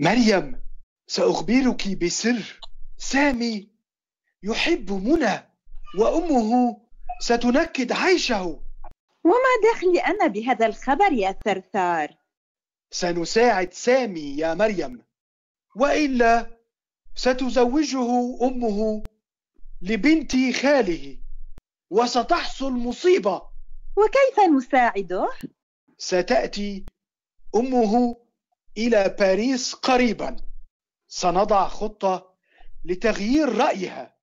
مريم سأخبرك بسر سامي يحب منى وأمه ستنكد عيشه وما دخلي أنا بهذا الخبر يا ثرثار؟ سنساعد سامي يا مريم وإلا ستزوجه أمه لبنت خاله وستحصل مصيبة وكيف نساعده؟ ستأتي أمه إلى باريس قريبا سنضع خطة لتغيير رأيها